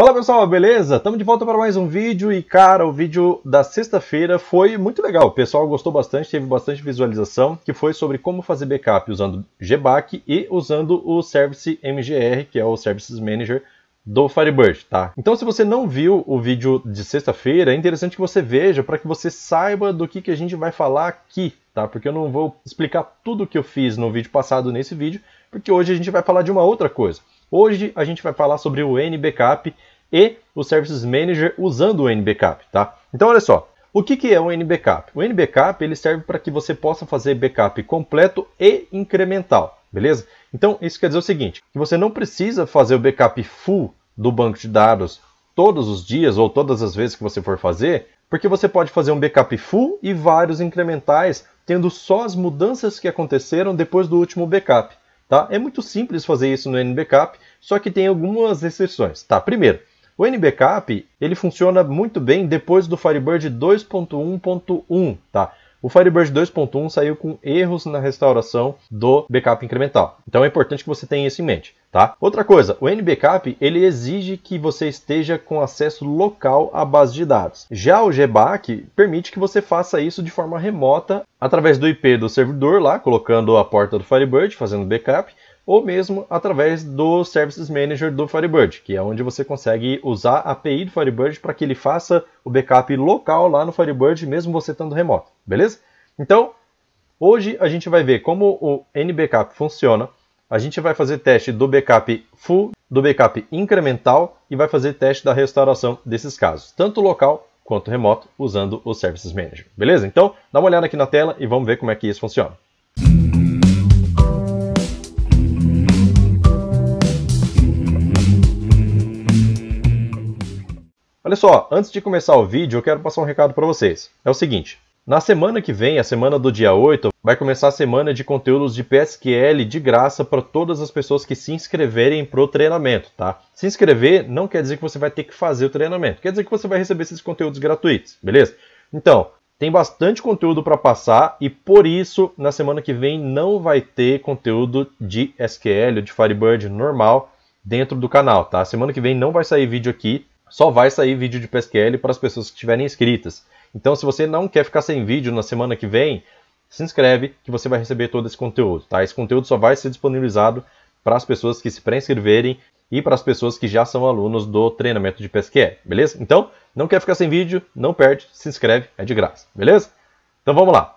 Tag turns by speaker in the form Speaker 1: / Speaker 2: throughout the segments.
Speaker 1: Fala pessoal, beleza? Estamos de volta para mais um vídeo e cara, o vídeo da sexta-feira foi muito legal. O pessoal gostou bastante, teve bastante visualização, que foi sobre como fazer backup usando GBAC e usando o Service MGR, que é o Services Manager do Firebird, tá? Então, se você não viu o vídeo de sexta-feira, é interessante que você veja para que você saiba do que, que a gente vai falar aqui, tá? Porque eu não vou explicar tudo que eu fiz no vídeo passado nesse vídeo, porque hoje a gente vai falar de uma outra coisa. Hoje a gente vai falar sobre o NBackup e os Services Manager usando o NBackup, tá? Então olha só, o que, que é o NBackup? O NBackup ele serve para que você possa fazer backup completo e incremental, beleza? Então isso quer dizer o seguinte, que você não precisa fazer o backup full do banco de dados todos os dias ou todas as vezes que você for fazer, porque você pode fazer um backup full e vários incrementais, tendo só as mudanças que aconteceram depois do último backup. Tá? É muito simples fazer isso no NBackup, só que tem algumas exceções, Tá? Primeiro, o NBackup ele funciona muito bem depois do Firebird 2.1.1, tá? O Firebird 2.1 saiu com erros na restauração do backup incremental. Então é importante que você tenha isso em mente, tá? Outra coisa, o NBackup, ele exige que você esteja com acesso local à base de dados. Já o GBAC permite que você faça isso de forma remota através do IP do servidor lá, colocando a porta do Firebird, fazendo backup, ou mesmo através do Services Manager do Firebird, que é onde você consegue usar a API do Firebird para que ele faça o backup local lá no Firebird, mesmo você estando remoto, beleza? Então, hoje a gente vai ver como o NBackup funciona, a gente vai fazer teste do backup full, do backup incremental e vai fazer teste da restauração desses casos, tanto local quanto remoto, usando o Services Manager, beleza? Então, dá uma olhada aqui na tela e vamos ver como é que isso funciona. Olha só, antes de começar o vídeo, eu quero passar um recado para vocês. É o seguinte, na semana que vem, a semana do dia 8, vai começar a semana de conteúdos de PSQL de graça para todas as pessoas que se inscreverem para o treinamento, tá? Se inscrever não quer dizer que você vai ter que fazer o treinamento, quer dizer que você vai receber esses conteúdos gratuitos, beleza? Então, tem bastante conteúdo para passar e por isso na semana que vem não vai ter conteúdo de SQL, de Firebird normal dentro do canal, tá? Semana que vem não vai sair vídeo aqui, só vai sair vídeo de PSQL para as pessoas que estiverem inscritas. Então, se você não quer ficar sem vídeo na semana que vem, se inscreve que você vai receber todo esse conteúdo, tá? Esse conteúdo só vai ser disponibilizado para as pessoas que se pré-inscreverem e para as pessoas que já são alunos do treinamento de PSQL, beleza? Então, não quer ficar sem vídeo, não perde, se inscreve, é de graça, beleza? Então vamos lá.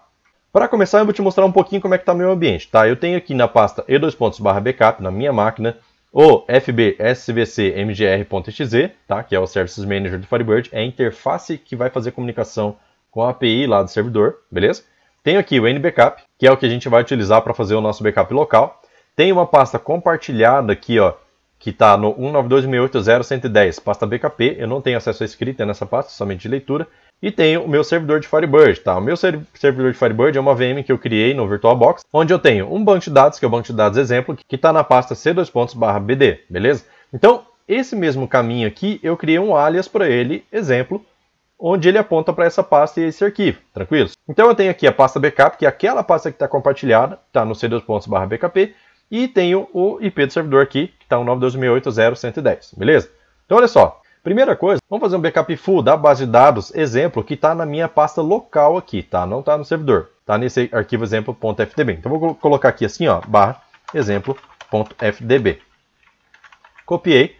Speaker 1: Para começar, eu vou te mostrar um pouquinho como é que está meu ambiente, tá? Eu tenho aqui na pasta e2 pontos barra backup, na minha máquina, o fbsvcmgr.exe, tá? que é o Services Manager do Firebird, é a interface que vai fazer comunicação com a API lá do servidor, beleza? Tenho aqui o nbackup, que é o que a gente vai utilizar para fazer o nosso backup local. Tem uma pasta compartilhada aqui, ó, que está no 192.680.110, pasta BKP. Eu não tenho acesso à escrita nessa pasta, somente de leitura e tenho o meu servidor de Firebird, tá? O meu servidor de Firebird é uma VM que eu criei no VirtualBox, onde eu tenho um banco de dados, que é o banco de dados exemplo, que está na pasta c2.bd, beleza? Então, esse mesmo caminho aqui, eu criei um alias para ele, exemplo, onde ele aponta para essa pasta e esse arquivo, tranquilo? Então eu tenho aqui a pasta backup, que é aquela pasta que está compartilhada, está no c2.bkp, e tenho o IP do servidor aqui, que está 192.168.0.110, beleza? Então olha só, Primeira coisa, vamos fazer um backup full da base de dados, exemplo, que está na minha pasta local aqui, tá? Não está no servidor. Está nesse arquivo exemplo.fdb. Então, vou colocar aqui assim, ó, barra exemplo.fdb. Copiei.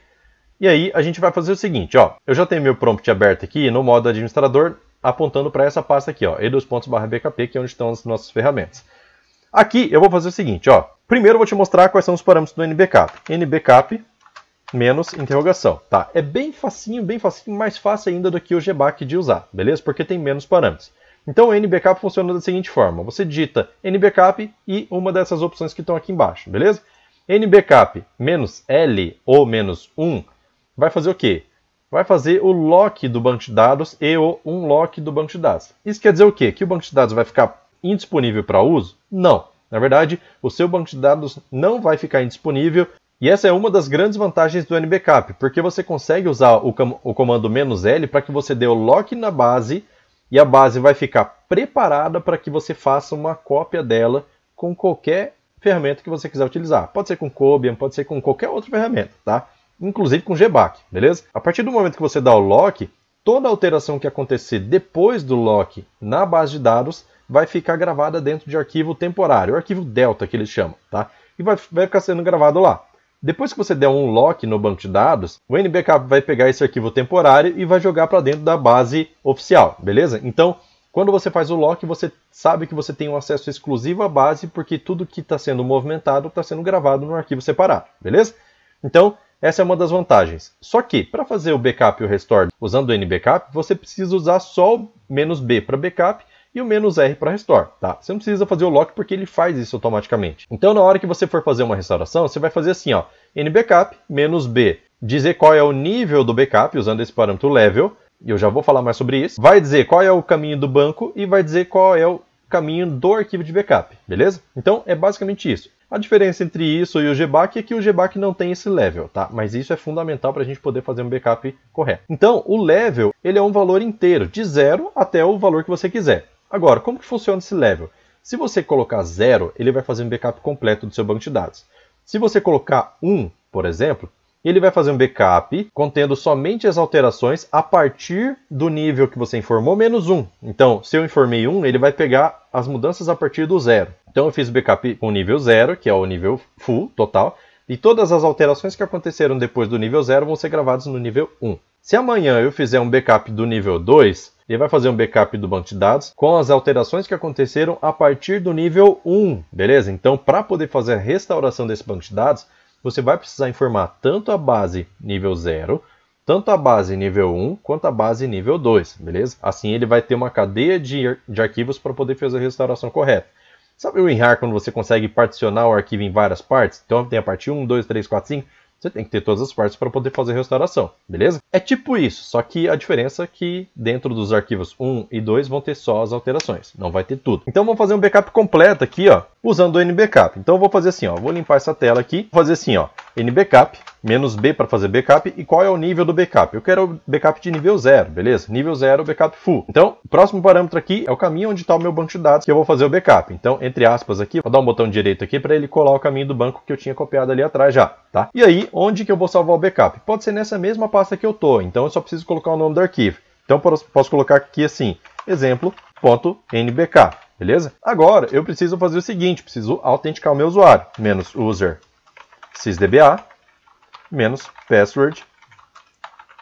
Speaker 1: E aí, a gente vai fazer o seguinte, ó. Eu já tenho meu prompt aberto aqui no modo administrador, apontando para essa pasta aqui, ó, e2.bkp, que é onde estão as nossas ferramentas. Aqui, eu vou fazer o seguinte, ó. Primeiro, eu vou te mostrar quais são os parâmetros do nbcap. nbcap menos interrogação, tá? É bem facinho, bem facinho, mais fácil ainda do que o GBAC de usar, beleza? Porque tem menos parâmetros. Então o NBackup funciona da seguinte forma, você digita NBackup e uma dessas opções que estão aqui embaixo, beleza? NBackup menos L ou menos 1 vai fazer o quê? Vai fazer o lock do banco de dados e o unlock do banco de dados. Isso quer dizer o quê? Que o banco de dados vai ficar indisponível para uso? Não. Na verdade, o seu banco de dados não vai ficar indisponível e essa é uma das grandes vantagens do NBCAP, porque você consegue usar o, com o comando "-l" para que você dê o lock na base e a base vai ficar preparada para que você faça uma cópia dela com qualquer ferramenta que você quiser utilizar. Pode ser com Cobian, pode ser com qualquer outra ferramenta, tá? Inclusive com GBAC, beleza? A partir do momento que você dá o lock, toda alteração que acontecer depois do lock na base de dados vai ficar gravada dentro de arquivo temporário, o arquivo delta que eles chamam, tá? E vai, vai ficar sendo gravado lá. Depois que você der um lock no banco de dados, o NBK vai pegar esse arquivo temporário e vai jogar para dentro da base oficial, beleza? Então, quando você faz o lock, você sabe que você tem um acesso exclusivo à base, porque tudo que está sendo movimentado está sendo gravado no arquivo separado, beleza? Então, essa é uma das vantagens. Só que, para fazer o backup e o restore usando o NBackup, você precisa usar só o "-b para backup e o menos R para restore, tá? Você não precisa fazer o lock porque ele faz isso automaticamente. Então, na hora que você for fazer uma restauração, você vai fazer assim, ó, nbackup menos B, dizer qual é o nível do backup usando esse parâmetro level, e eu já vou falar mais sobre isso. Vai dizer qual é o caminho do banco e vai dizer qual é o caminho do arquivo de backup, beleza? Então, é basicamente isso. A diferença entre isso e o GBAC é que o GBAC não tem esse level, tá? Mas isso é fundamental para a gente poder fazer um backup correto. Então, o level, ele é um valor inteiro, de zero até o valor que você quiser. Agora, como que funciona esse level? Se você colocar 0, ele vai fazer um backup completo do seu banco de dados. Se você colocar 1, um, por exemplo, ele vai fazer um backup contendo somente as alterações a partir do nível que você informou menos 1. Então, se eu informei 1, ele vai pegar as mudanças a partir do 0. Então, eu fiz o backup com nível 0, que é o nível full, total, e todas as alterações que aconteceram depois do nível 0 vão ser gravadas no nível 1. Se amanhã eu fizer um backup do nível 2, ele vai fazer um backup do banco de dados com as alterações que aconteceram a partir do nível 1, beleza? Então, para poder fazer a restauração desse banco de dados, você vai precisar informar tanto a base nível 0, tanto a base nível 1 quanto a base nível 2, beleza? Assim ele vai ter uma cadeia de, de arquivos para poder fazer a restauração correta. Sabe o WinRAR quando você consegue particionar o arquivo em várias partes? Então tem a parte 1, 2, 3, 4, 5. Você tem que ter todas as partes para poder fazer a restauração, beleza? É tipo isso, só que a diferença é que dentro dos arquivos 1 e 2 vão ter só as alterações, não vai ter tudo. Então vamos fazer um backup completo aqui, ó, usando o nbackup. Então eu vou fazer assim, ó, vou limpar essa tela aqui, vou fazer assim, ó, nbackup, menos B para fazer backup, e qual é o nível do backup? Eu quero backup de nível 0, beleza? Nível 0, backup full. Então, o próximo parâmetro aqui é o caminho onde está o meu banco de dados que eu vou fazer o backup. Então, entre aspas aqui, vou dar um botão direito aqui para ele colar o caminho do banco que eu tinha copiado ali atrás já, tá? E aí, onde que eu vou salvar o backup? Pode ser nessa mesma pasta que eu tô, então eu só preciso colocar o nome do arquivo. Então, posso colocar aqui assim, exemplo.nbk beleza? Agora, eu preciso fazer o seguinte, preciso autenticar o meu usuário, menos user sysdba, menos password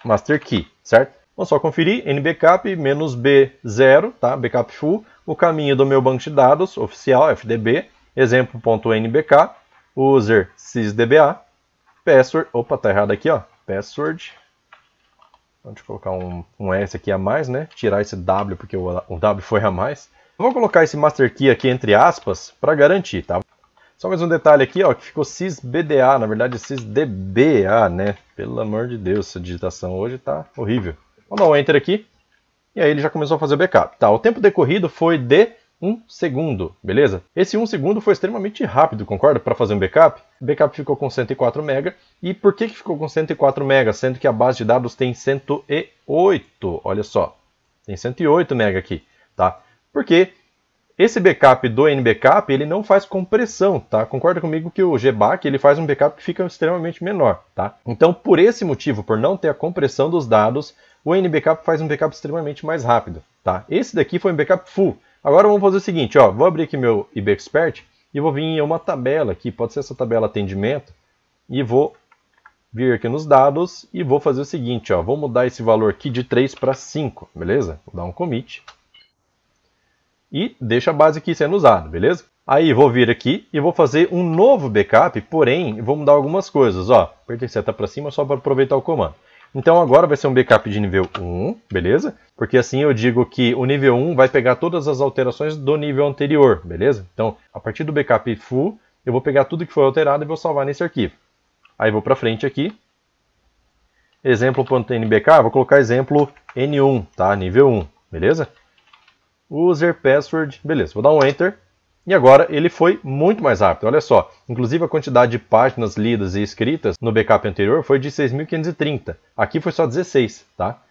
Speaker 1: master key, certo? Vamos só conferir, nbackup menos b0, tá? backup full, o caminho do meu banco de dados oficial, fdb, exemplo.nbk, user sysdba, password, opa, tá errado aqui, ó, password, deixa eu colocar um, um S aqui a mais, né, tirar esse W, porque o, o W foi a mais, Vou colocar esse master key aqui entre aspas para garantir, tá? Só mais um detalhe aqui, ó, que ficou sysbda, na verdade sysdba, né? Pelo amor de Deus, essa digitação hoje tá horrível. Vou dar um enter aqui, e aí ele já começou a fazer o backup. Tá, o tempo decorrido foi de 1 um segundo, beleza? Esse 1 um segundo foi extremamente rápido, concorda? Para fazer um backup. O backup ficou com 104 MB. E por que, que ficou com 104 MB, sendo que a base de dados tem 108? Olha só, tem 108 MB aqui, tá? Porque esse backup do nbackup, ele não faz compressão, tá? Concorda comigo que o GBAC, ele faz um backup que fica extremamente menor, tá? Então, por esse motivo, por não ter a compressão dos dados, o nbackup faz um backup extremamente mais rápido, tá? Esse daqui foi um backup full. Agora vamos fazer o seguinte, ó, vou abrir aqui meu ibexpert e vou vir em uma tabela aqui, pode ser essa tabela atendimento, e vou vir aqui nos dados e vou fazer o seguinte, ó, vou mudar esse valor aqui de 3 para 5, beleza? Vou dar um commit e deixa a base aqui sendo usada, beleza? Aí vou vir aqui e vou fazer um novo backup, porém vou mudar algumas coisas, ó. Apertei seta para cima só para aproveitar o comando. Então agora vai ser um backup de nível 1, beleza? Porque assim eu digo que o nível 1 vai pegar todas as alterações do nível anterior, beleza? Então a partir do backup full eu vou pegar tudo que foi alterado e vou salvar nesse arquivo. Aí vou para frente aqui. Exemplo.nbk, vou colocar exemplo N1, tá? Nível 1, beleza? user password, beleza, vou dar um enter. E agora ele foi muito mais rápido, olha só. Inclusive a quantidade de páginas lidas e escritas no backup anterior foi de 6.530. Aqui foi só 16, tá?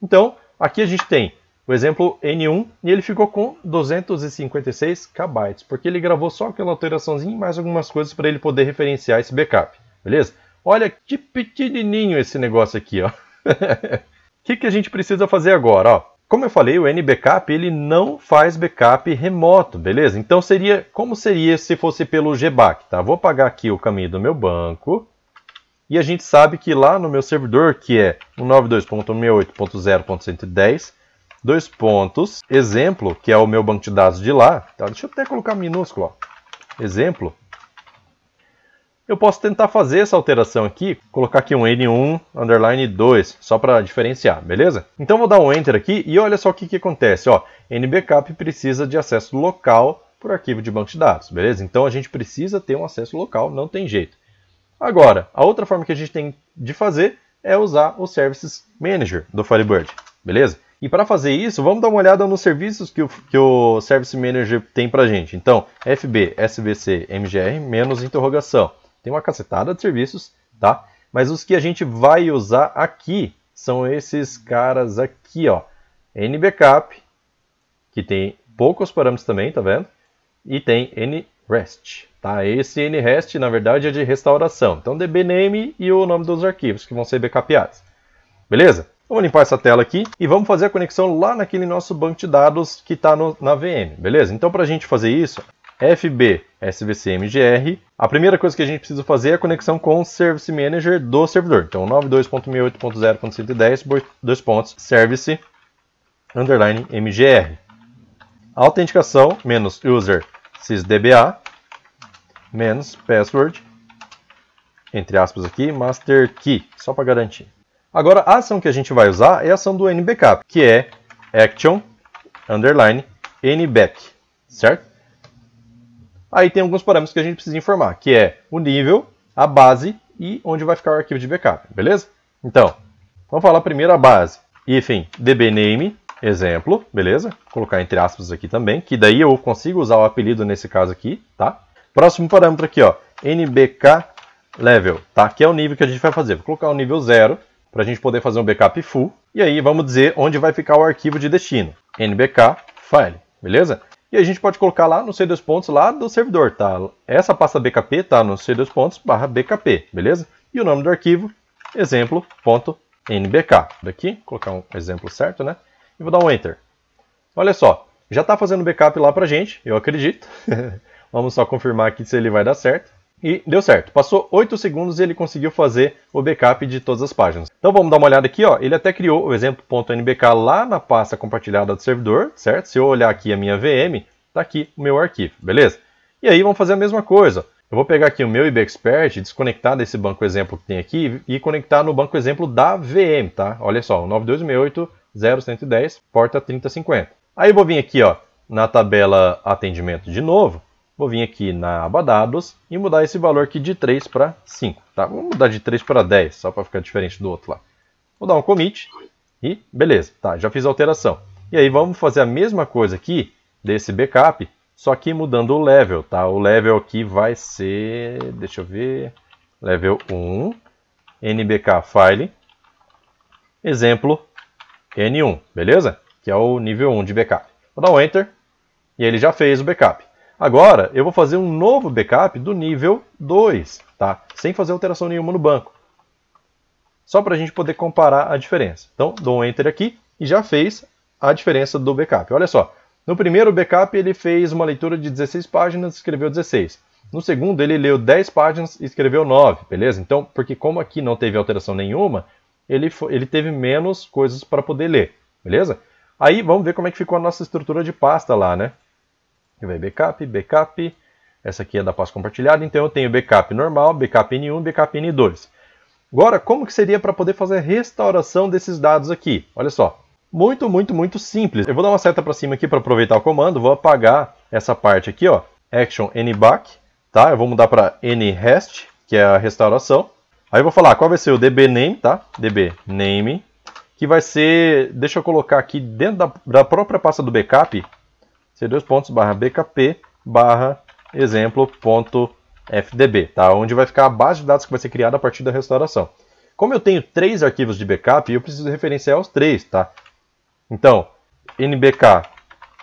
Speaker 1: Então, aqui a gente tem o exemplo N1 e ele ficou com 256 KB, porque ele gravou só aquela alteraçãozinha e mais algumas coisas para ele poder referenciar esse backup, beleza? Olha que pequenininho esse negócio aqui, ó. O que, que a gente precisa fazer agora, ó? Como eu falei, o nbackup ele não faz backup remoto, beleza? Então seria como seria se fosse pelo gback, tá? Vou pagar aqui o caminho do meu banco e a gente sabe que lá no meu servidor, que é 192.168.0.110, dois pontos, exemplo, que é o meu banco de dados de lá, tá? Deixa eu até colocar minúsculo, ó. Exemplo, eu posso tentar fazer essa alteração aqui, colocar aqui um N1 underline 2, só para diferenciar, beleza? Então vou dar um Enter aqui e olha só o que, que acontece. Ó, NBackup precisa de acesso local por arquivo de banco de dados, beleza? Então a gente precisa ter um acesso local, não tem jeito. Agora, a outra forma que a gente tem de fazer é usar o Services Manager do Firebird, beleza? E para fazer isso, vamos dar uma olhada nos serviços que o, que o Service Manager tem para gente. Então, fb, sbc, mgr, menos interrogação. Tem uma cacetada de serviços, tá? Mas os que a gente vai usar aqui são esses caras aqui, ó. NBackup, que tem poucos parâmetros também, tá vendo? E tem NREST, tá? Esse NREST, na verdade, é de restauração. Então, DBName e o nome dos arquivos que vão ser backupados. Beleza? Vamos limpar essa tela aqui e vamos fazer a conexão lá naquele nosso banco de dados que está na VM, beleza? Então, para a gente fazer isso, FB SVCMGR, a primeira coisa que a gente precisa fazer é a conexão com o Service Manager do servidor. Então, 92.68.0.110, dois pontos, service, underline, mgr. Autenticação, menos user sysdba, menos password, entre aspas aqui, master key, só para garantir. Agora, a ação que a gente vai usar é a ação do nbackup, que é action, underline, nback, certo? Aí tem alguns parâmetros que a gente precisa informar, que é o nível, a base e onde vai ficar o arquivo de backup, beleza? Então, vamos falar primeiro a base. enfim, dbname, exemplo, beleza? Vou colocar entre aspas aqui também, que daí eu consigo usar o apelido nesse caso aqui, tá? Próximo parâmetro aqui, ó, nbk level, tá? Que é o nível que a gente vai fazer. Vou colocar o nível 0 para a gente poder fazer um backup full. E aí vamos dizer onde vai ficar o arquivo de destino, nbk file, beleza? E a gente pode colocar lá no C2 pontos lá do servidor, tá? Essa pasta BKP tá no C2 pontos barra BKP, beleza? E o nome do arquivo, exemplo.nbk. Daqui, colocar um exemplo certo, né? E vou dar um Enter. Olha só, já está fazendo backup lá pra gente, eu acredito. Vamos só confirmar aqui se ele vai dar certo. E deu certo. Passou 8 segundos e ele conseguiu fazer o backup de todas as páginas. Então vamos dar uma olhada aqui, ó. Ele até criou o exemplo.nbk lá na pasta compartilhada do servidor, certo? Se eu olhar aqui a minha VM, tá aqui o meu arquivo, beleza? E aí vamos fazer a mesma coisa. Eu vou pegar aqui o meu IBExpert, desconectar desse banco exemplo que tem aqui e conectar no banco exemplo da VM, tá? Olha só, 9268.0110, porta 3050. Aí eu vou vir aqui, ó, na tabela atendimento de novo Vou vir aqui na aba dados e mudar esse valor aqui de 3 para 5. Tá? Vamos mudar de 3 para 10, só para ficar diferente do outro lá. Vou dar um commit e beleza, tá, já fiz a alteração. E aí vamos fazer a mesma coisa aqui desse backup, só que mudando o level, tá? O level aqui vai ser, deixa eu ver, level 1, nbk file, exemplo n1, beleza? Que é o nível 1 de backup. Vou dar um enter e ele já fez o backup. Agora, eu vou fazer um novo backup do nível 2, tá? sem fazer alteração nenhuma no banco. Só para a gente poder comparar a diferença. Então, dou um Enter aqui e já fez a diferença do backup. Olha só, no primeiro backup ele fez uma leitura de 16 páginas e escreveu 16. No segundo ele leu 10 páginas e escreveu 9, beleza? Então, porque como aqui não teve alteração nenhuma, ele, foi, ele teve menos coisas para poder ler, beleza? Aí vamos ver como é que ficou a nossa estrutura de pasta lá, né? que vai backup, backup. Essa aqui é da pasta compartilhada, então eu tenho backup normal, backup N1, backup N2. Agora, como que seria para poder fazer a restauração desses dados aqui? Olha só, muito, muito, muito simples. Eu vou dar uma seta para cima aqui para aproveitar o comando, vou apagar essa parte aqui, ó, action nback, tá? Eu vou mudar para nrest, que é a restauração. Aí eu vou falar qual vai ser o db name, tá? db name, que vai ser, deixa eu colocar aqui dentro da, da própria pasta do backup, c dois pontos barra bkp barra exemplo.fdb, tá? onde vai ficar a base de dados que vai ser criada a partir da restauração. Como eu tenho três arquivos de backup, eu preciso referenciar os três. Tá? Então, nbk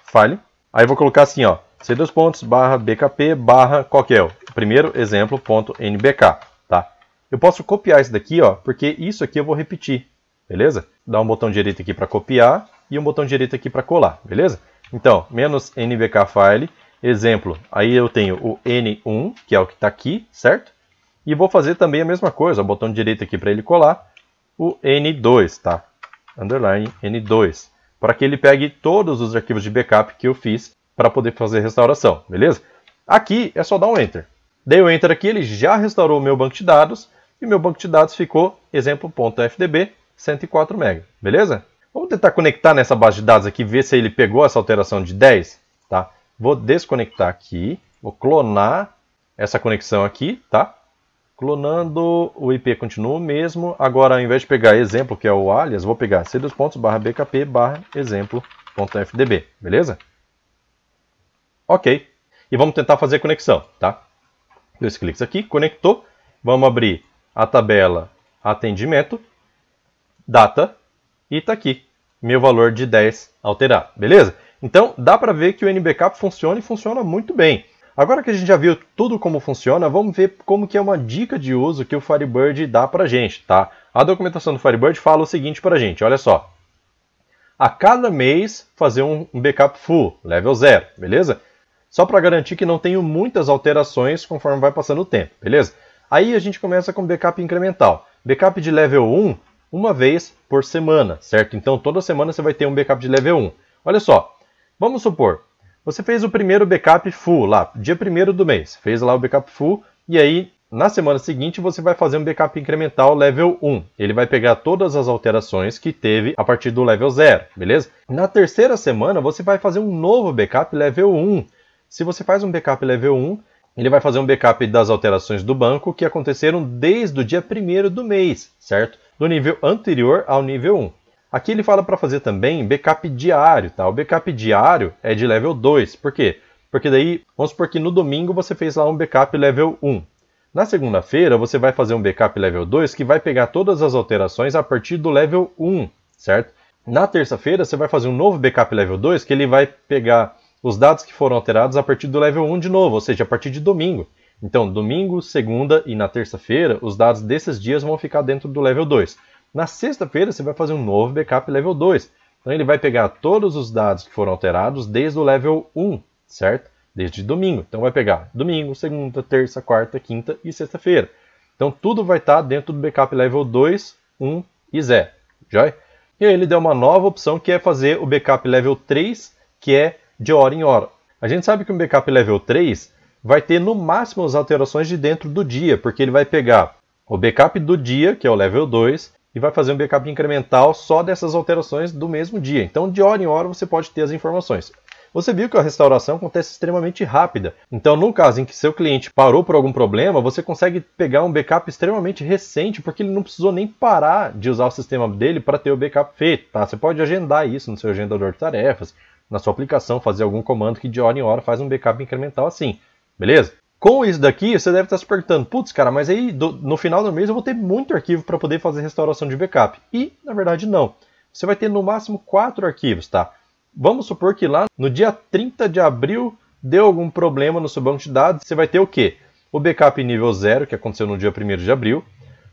Speaker 1: file, aí vou colocar assim, ó, c 2bkp pontos barra bkp barra qual que é? O primeiro exemplo.nbk. Tá? Eu posso copiar isso daqui, ó, porque isso aqui eu vou repetir, beleza? Dá um botão direito aqui para copiar e um botão direito aqui para colar, beleza? Então, menos nbk file, exemplo, aí eu tenho o n1, que é o que está aqui, certo? E vou fazer também a mesma coisa, o botão direito aqui para ele colar, o n2, tá? Underline n2, para que ele pegue todos os arquivos de backup que eu fiz para poder fazer restauração, beleza? Aqui é só dar um Enter. Dei o Enter aqui, ele já restaurou o meu banco de dados, e meu banco de dados ficou exemplo.fdb 104 MB, beleza? Vamos tentar conectar nessa base de dados aqui, ver se ele pegou essa alteração de 10, tá? Vou desconectar aqui, vou clonar essa conexão aqui, tá? Clonando, o IP continua o mesmo. Agora, ao invés de pegar exemplo, que é o alias, vou pegar c bkp. barra exemplo.fdb, beleza? Ok. E vamos tentar fazer a conexão, tá? Dois cliques aqui, conectou. Vamos abrir a tabela atendimento, data, e está aqui meu valor de 10 alterado, beleza? Então dá para ver que o NBK funciona e funciona muito bem. Agora que a gente já viu tudo como funciona, vamos ver como que é uma dica de uso que o Firebird dá para gente, tá? A documentação do Firebird fala o seguinte para gente, olha só. A cada mês fazer um backup full, level 0, beleza? Só para garantir que não tenho muitas alterações conforme vai passando o tempo, beleza? Aí a gente começa com backup incremental. Backup de level 1 uma vez por semana, certo? Então toda semana você vai ter um backup de level 1. Olha só, vamos supor, você fez o primeiro backup full lá, dia 1 do mês, fez lá o backup full e aí na semana seguinte você vai fazer um backup incremental level 1. Ele vai pegar todas as alterações que teve a partir do level 0, beleza? Na terceira semana você vai fazer um novo backup level 1. Se você faz um backup level 1, ele vai fazer um backup das alterações do banco que aconteceram desde o dia 1 do mês, certo? Do nível anterior ao nível 1. Aqui ele fala para fazer também backup diário, tá? O backup diário é de level 2, por quê? Porque daí, vamos supor que no domingo você fez lá um backup level 1. Na segunda-feira você vai fazer um backup level 2 que vai pegar todas as alterações a partir do level 1, certo? Na terça-feira você vai fazer um novo backup level 2 que ele vai pegar os dados que foram alterados a partir do level 1 de novo, ou seja, a partir de domingo. Então, domingo, segunda e na terça-feira, os dados desses dias vão ficar dentro do level 2. Na sexta-feira, você vai fazer um novo backup level 2. Então, ele vai pegar todos os dados que foram alterados desde o level 1, certo? Desde domingo. Então, vai pegar domingo, segunda, terça, quarta, quinta e sexta-feira. Então, tudo vai estar dentro do backup level 2, 1 e 0. Joia? E aí, ele deu uma nova opção que é fazer o backup level 3, que é de hora em hora. A gente sabe que um backup level 3 vai ter no máximo as alterações de dentro do dia, porque ele vai pegar o backup do dia, que é o level 2, e vai fazer um backup incremental só dessas alterações do mesmo dia. Então, de hora em hora, você pode ter as informações. Você viu que a restauração acontece extremamente rápida. Então, no caso em que seu cliente parou por algum problema, você consegue pegar um backup extremamente recente, porque ele não precisou nem parar de usar o sistema dele para ter o backup feito. Tá? Você pode agendar isso no seu agendador de tarefas, na sua aplicação fazer algum comando que de hora em hora faz um backup incremental assim. Beleza? Com isso daqui, você deve estar se perguntando, putz, cara, mas aí do, no final do mês eu vou ter muito arquivo para poder fazer restauração de backup. E, na verdade, não. Você vai ter no máximo quatro arquivos, tá? Vamos supor que lá no dia 30 de abril deu algum problema no seu banco de dados, você vai ter o quê? O backup nível 0, que aconteceu no dia 1 de abril,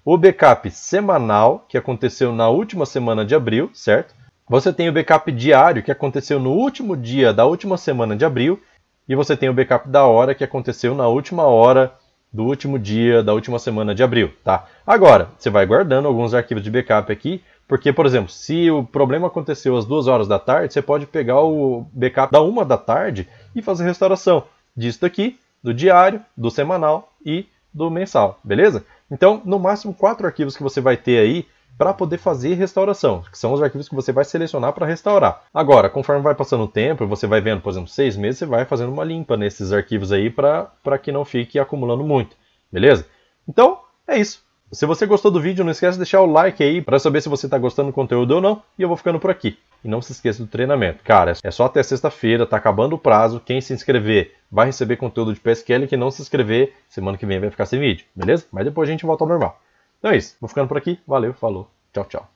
Speaker 1: o backup semanal, que aconteceu na última semana de abril, certo? Você tem o backup diário que aconteceu no último dia da última semana de abril e você tem o backup da hora que aconteceu na última hora do último dia da última semana de abril, tá? Agora, você vai guardando alguns arquivos de backup aqui, porque, por exemplo, se o problema aconteceu às duas horas da tarde, você pode pegar o backup da uma da tarde e fazer restauração disso aqui, do diário, do semanal e do mensal, beleza? Então, no máximo quatro arquivos que você vai ter aí para poder fazer restauração, que são os arquivos que você vai selecionar para restaurar. Agora, conforme vai passando o tempo, você vai vendo, por exemplo, seis meses, você vai fazendo uma limpa nesses arquivos aí para que não fique acumulando muito, beleza? Então, é isso. Se você gostou do vídeo, não esquece de deixar o like aí para saber se você está gostando do conteúdo ou não. E eu vou ficando por aqui. E não se esqueça do treinamento. Cara, é só até sexta-feira, tá acabando o prazo. Quem se inscrever vai receber conteúdo de PSQL. Quem não se inscrever, semana que vem vai ficar sem vídeo, beleza? Mas depois a gente volta ao normal. Então é isso. Vou ficando por aqui. Valeu, falou. Tchau, tchau.